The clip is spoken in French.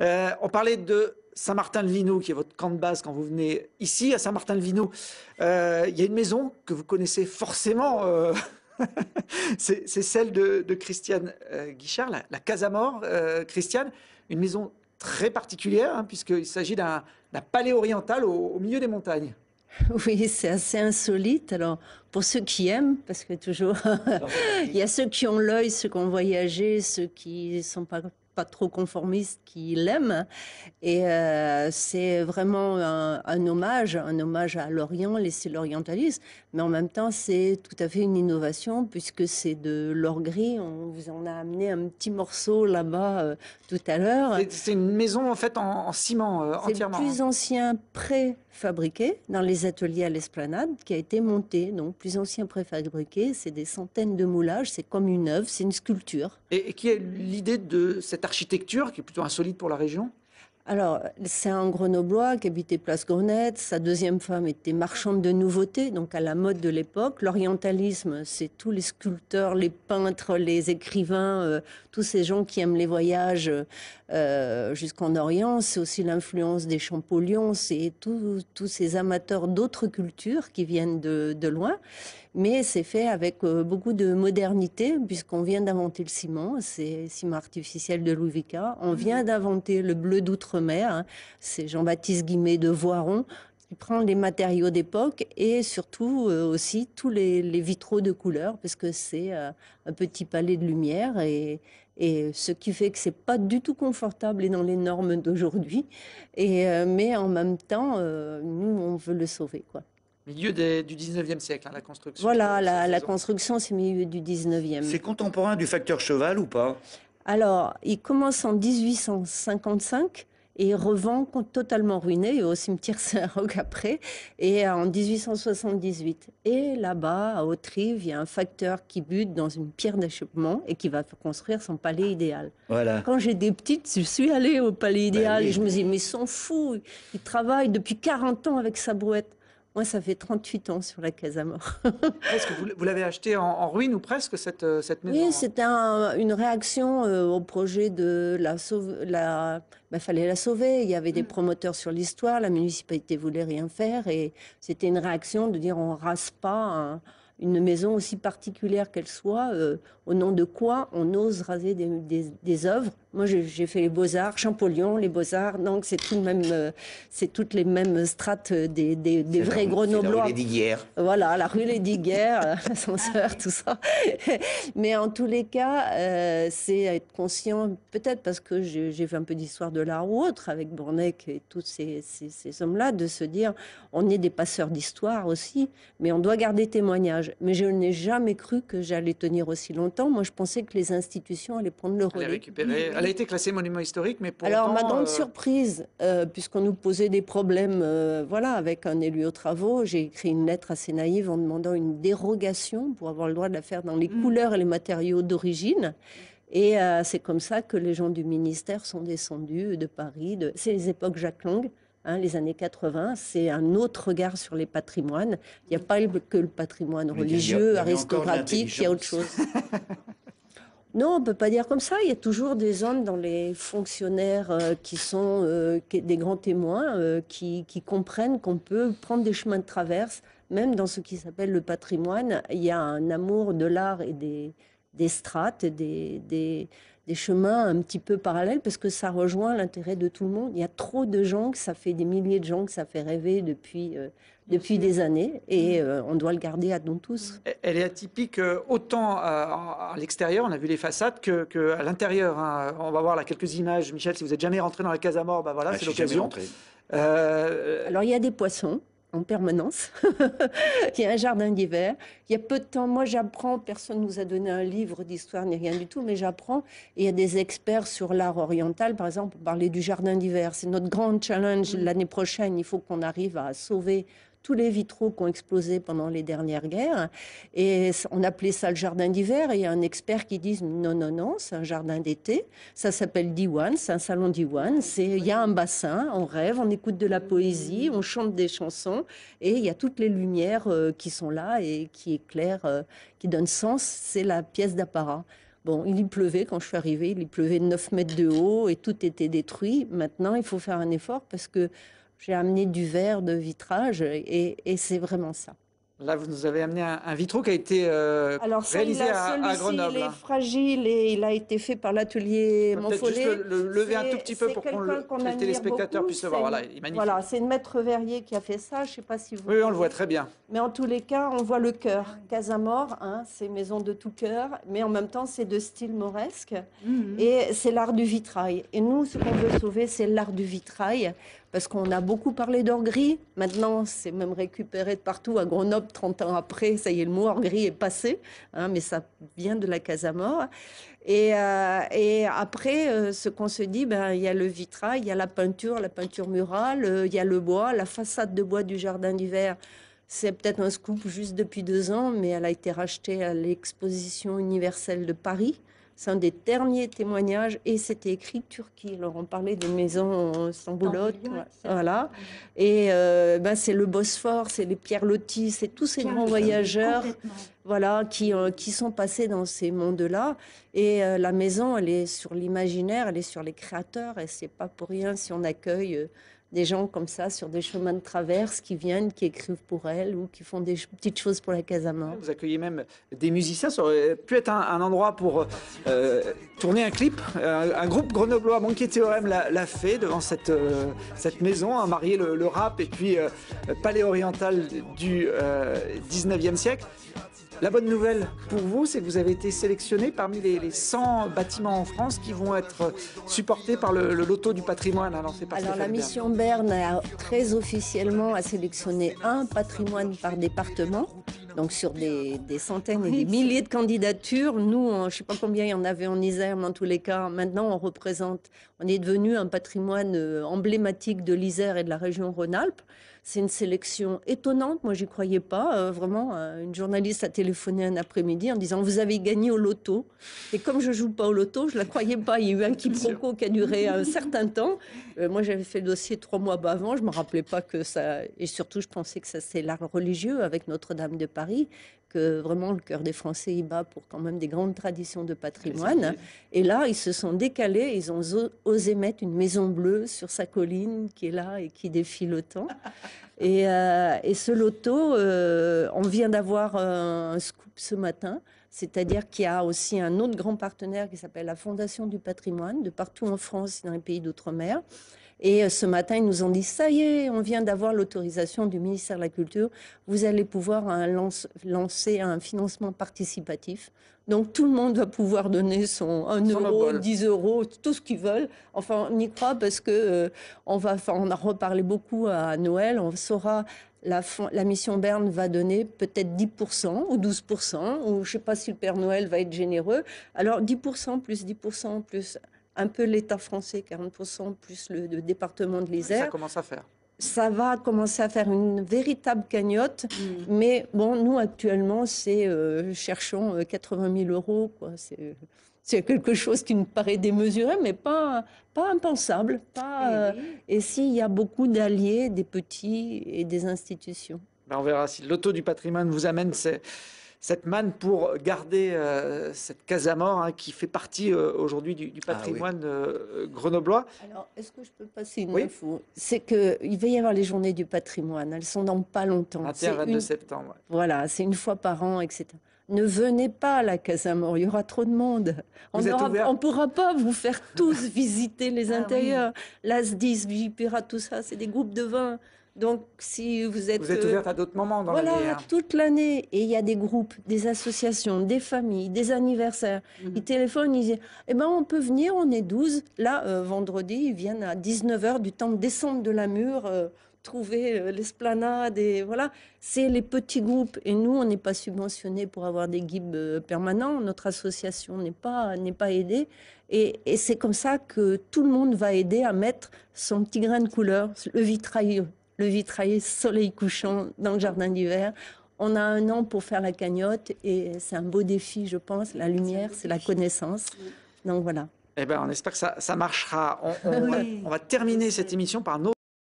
Euh, on parlait de saint martin de vinoux qui est votre camp de base quand vous venez ici à saint martin de Euh, Il y a une maison que vous connaissez forcément. Euh, c'est celle de, Christiane euh, Guichard, la, Casa Mort, Christiane, une maison très particulière, hein, puisqu'il s'agit d'un palais oriental au, au milieu des montagnes. Oui, c'est assez insolite. Alors, pour ceux qui aiment, parce que toujours, il y a ceux qui ont l'œil, ceux qui ont voyagé, ceux qui ne sont pas pas trop conformiste qui l'aime Et euh, c'est vraiment un, hommage, un hommage à l'Orient, laisser l'orientalisme. Mais en même temps, c'est tout à fait une innovation puisque c'est de l'or gris. On vous en a amené un petit morceau là-bas euh, tout à l'heure. C'est une maison en fait en, ciment euh, entièrement. C'est le plus hein. ancien préfabriqué dans les ateliers à l'esplanade qui a été monté. Donc plus ancien préfabriqué, c'est des centaines de moulages. C'est comme une œuvre, c'est une sculpture. Et, qui est l'idée de cette architecture qui est plutôt insolite pour la région alors, c'est un grenoblois qui habitait Place Grenette. Sa deuxième femme était marchande de nouveautés, donc à la mode de l'époque. L'orientalisme, c'est tous les sculpteurs, les peintres, les écrivains, euh, tous ces gens qui aiment les voyages euh, jusqu'en Orient. C'est aussi l'influence des Champollions. c'est tous ces amateurs d'autres cultures qui viennent de, loin. Mais c'est fait avec euh, beaucoup de modernité, puisqu'on vient d'inventer le ciment, c'est ciment artificiel de Louis On mhm. vient d'inventer le bleu d'outre Hein. C'est Jean-Baptiste Guimet de Voiron qui prend les matériaux d'époque et surtout euh, aussi tous les, vitraux de couleur parce que c'est euh, un petit palais de lumière et, ce qui fait que c'est pas du tout confortable et dans les normes d'aujourd'hui. Et euh, mais en même temps, nous on veut le sauver quoi. Milieu du 19e siècle, hein, la construction. Voilà, la, la construction, c'est milieu du 19e. C'est contemporain du facteur cheval ou pas Alors, il commence en 1855 et revend totalement ruiné au cimetière Saint-Roch après, et en 1878. Et là-bas, à Autry, il y a un facteur qui bute dans une pierre d'achoppement et qui va construire son palais idéal. Voilà. Quand j'ai des petites, je suis allée au palais bah idéal et je me dis, mais ils sont fous, ils travaillent depuis 40 ans avec sa brouette. Moi, ça fait 38 ans sur la Casamore. Est-ce que vous, l'avez acheté en, ruine ou presque, cette, euh, cette maison Oui, hein c'était une réaction euh, au projet de la sauver. La... Bah, fallait la sauver. Il y avait des hmm. promoteurs sur l'histoire, la municipalité voulait rien faire. Et c'était une réaction de dire on rase pas une maison aussi particulière qu'elle soit, euh, au nom de quoi on ose raser des, des, œuvres. Moi, j'ai fait les beaux-arts, Champollion, les beaux-arts, donc c'est tout même, euh, c'est toutes les mêmes strates euh, des, vrais grenoblois. La rue Lédiguerre Voilà, la rue Lédiguerre, l'ascenseur, tout ça. Mais en tous les cas, euh, c'est être conscient, peut-être parce que j'ai fait un peu d'histoire de l'art ou autre avec Bournec et tous ces, ces hommes-là, de se dire, on est des passeurs d'histoire aussi, mais on doit garder témoignage. Mais je n'ai jamais cru que j'allais tenir aussi longtemps moi, je pensais que les institutions allaient prendre le relais. Elle, a été classée monument historique, mais pourtant... Alors, ma grande euh, surprise, euh, puisqu'on nous posait des problèmes euh, voilà, avec un élu aux travaux, j'ai écrit une lettre assez naïve en demandant une dérogation pour avoir le droit de la faire dans les mm. couleurs et les matériaux d'origine. Et c'est comme ça que les gens du ministère sont descendus de Paris. De... C'est les époques Jacques Lang. Hein, les années 80, c'est un autre regard sur les patrimoines. Il n'y a pas que le patrimoine religieux, aristocratique, il y a autre chose. Non, on ne peut pas dire comme ça. Il y a toujours des hommes dans les fonctionnaires euh, qui sont euh, des grands témoins, euh, qui, comprennent qu'on peut prendre des chemins de traverse. Même dans ce qui s'appelle le patrimoine, il y a un amour de l'art et des, strates, des, des chemins un petit peu parallèles parce que ça rejoint l'intérêt de tout le monde. Il y a trop de gens que ça fait des milliers de gens que ça fait rêver depuis, euh, depuis des années et mmh. euh, on doit le garder à nous tous. Elle est atypique euh, autant à, l'extérieur, on a vu les façades, qu'à l'intérieur. Hein. On va voir là quelques images. Michel, si vous n'êtes jamais rentré dans la Casa Mort, bah voilà, ah, c'est l'occasion. Alors il y a des poissons en permanence, qui y a un jardin d'hiver. Il y a peu de temps, moi j'apprends, personne ne nous a donné un livre d'histoire ni rien du tout, mais j'apprends. il y a des experts sur l'art oriental, par exemple, pour parler du jardin d'hiver. C'est notre grand challenge mm. l'année prochaine. Il faut qu'on arrive à sauver tous les vitraux qui ont explosé pendant les dernières guerres. Et on appelait ça le jardin d'hiver. Et il y a un expert qui dit non, non, non, c'est un jardin d'été. Ça s'appelle Diwan, c'est un salon Diwan. Il y a un bassin, on rêve, on écoute de la poésie, on chante des chansons. Et il y a toutes les lumières euh, qui sont là et qui éclairent, euh, qui donnent sens. C'est la pièce d'apparat. Bon, il y pleuvait quand je suis arrivée, il y pleuvait 9 mètres de haut et tout était détruit. Maintenant, il faut faire un effort parce que j'ai amené du verre de vitrage et, c'est vraiment ça. Là, vous nous avez amené un, un vitraux qui a été euh, Alors, réalisé à, Grenoble. Il est fragile et il a été fait par l'atelier Monfollet. Peut-être le, le lever un tout petit peu pour qu'on le, que les téléspectateurs puissent le voir. voilà, c'est une maître verrier qui a fait ça. Je ne sais pas si vous. Oui, on le voit très bien. Mais en tous les cas, on voit le cœur. Casamore, hein, c'est maison de tout cœur, mais en même temps, c'est de style mauresque. Mhm. Et c'est l'art du vitrail. Et nous, ce qu'on veut sauver, c'est l'art du vitrail parce qu'on a beaucoup parlé d'or gris. Maintenant, c'est même récupéré de partout. À Grenoble, 30 ans après, ça y est, le mot or gris est passé, hein, mais ça vient de la Casamore. Et, euh, et après, euh, ce qu'on se dit, ben, il y a le vitrail, il y a la peinture, la peinture murale, euh, il y a le bois, la façade de bois du jardin d'hiver. C'est peut-être un scoop juste depuis deux ans, mais elle a été rachetée à l'exposition universelle de Paris. C'est un des derniers témoignages et c'était écrit Turquie. Alors on parlait des maisons euh, sans boulotte, voilà. Et euh, ben, c'est le Bosphore, c'est les Pierre lotis c'est tous ces grands voyageurs, voilà, qui euh, qui sont passés dans ces mondes-là. Et la maison, elle est sur l'imaginaire, elle est sur les créateurs. Et c'est pas pour rien si on accueille des gens comme ça sur des chemins de traverse qui viennent, qui écrivent pour elle ou qui font des petites choses pour la Casamance. Vous accueillez même des musiciens. Ça aurait euh, pu être un, endroit pour euh, tourner un clip. Euh, un, groupe grenoblois, Monkey Théorème, l'a fait devant cette, cette maison, marier le, rap et puis palais oriental du 19e siècle. La bonne nouvelle pour vous, c'est que vous avez été sélectionné parmi les, 100 bâtiments en France qui vont être supportés par le, loto du patrimoine lancé par Alors la mission Berne. a très officiellement a sélectionné un patrimoine par département. Donc sur des, des centaines et des milliers de candidatures, nous, je ne sais pas combien il y en avait en Isère, mais en tous les cas, maintenant on représente, on est devenu un patrimoine euh, emblématique de l'Isère et de la région Rhône-Alpes. C'est une sélection étonnante, moi j'y croyais pas, euh, vraiment, euh, une journaliste a été téléphoné un après-midi en disant Vous avez gagné au loto. Et comme je joue pas au loto, je la croyais pas. Il y a eu un quiproquo qui a duré un certain temps. Euh, moi, j'avais fait le dossier trois mois avant. Je me rappelais pas que ça. Et surtout, je pensais que ça, c'est l'art religieux avec Notre-Dame de Paris que vraiment le cœur des Français y bat pour quand même des grandes traditions de patrimoine. Et là, ils se sont décalés, ils ont osé mettre une maison bleue sur sa colline qui est là et qui défie le temps. Euh, et, ce loto, euh, on vient d'avoir un scoop ce matin. C'est-à-dire qu'il y a aussi un autre grand partenaire qui s'appelle la Fondation du patrimoine, de partout en France et dans les pays d'outre-mer, et euh, ce matin, ils nous ont dit, ça y est, on vient d'avoir l'autorisation du ministère de la Culture, vous allez pouvoir euh, lancer un financement participatif. Donc tout le monde va pouvoir donner son 1 euro, 10 euros, tout ce qu'ils veulent. Enfin, on y croit parce que euh, on va, enfin, on a reparlé beaucoup à Noël. On saura la, la mission Berne va donner peut-être 10% ou 12%, ou je ne sais pas si le Père Noël va être généreux. Alors 10% plus 10% plus un peu l'État français, 40% plus le, département de l'Isère. Ça commence à faire. Ça va commencer à faire une véritable cagnotte, mm. mais bon, nous actuellement, c'est euh, cherchons 80 euh, 000 euros, quoi. C'est quelque chose qui nous paraît démesuré, mais pas, pas impensable. Eh euh, et s'il y a beaucoup d'alliés, des petits et des institutions. Ben, on verra si l'auto du patrimoine vous amène ces, cette manne pour garder euh, cette Casamore hein, qui fait partie euh, aujourd'hui du, ah patrimoine euh, grenoblois. Alors, est-ce que je peux passer une info C'est qu'il va y avoir les journées du patrimoine. Elles sont dans pas longtemps. 22 septembre. Voilà, c'est une fois par an, etc. Ne venez pas à la Casamore, il y aura trop de monde. on ne pourra pas vous faire tous visiter les ah intérieurs. lasdis, L'AS10, Vipera, tout ça, c'est des groupes de vins. Donc, si vous êtes. Vous êtes ouverte euh, à d'autres moments dans l'année. Voilà, toute l'année. Et il y a des groupes, des associations, des familles, des anniversaires. Mhm. Ils téléphonent, ils disent Eh ben, on peut venir, on est 12. Là, euh, vendredi, ils viennent à 19h du temps de descendre de la mur, euh, trouver l'esplanade. Et voilà. C'est les petits groupes. Et nous, on n'est pas subventionnés pour avoir des guides permanents. Notre association n'est pas, pas aidée. Et, et c'est comme ça que tout le monde va aider à mettre son petit grain de couleur, le vitrailleux le vitrailler soleil couchant dans le jardin d'hiver. On a un an pour faire la cagnotte et c'est un beau défi, je pense. La lumière, c'est la connaissance. Donc voilà. Eh ben, on espère que ça, marchera. Ah on va terminer cette émission par nos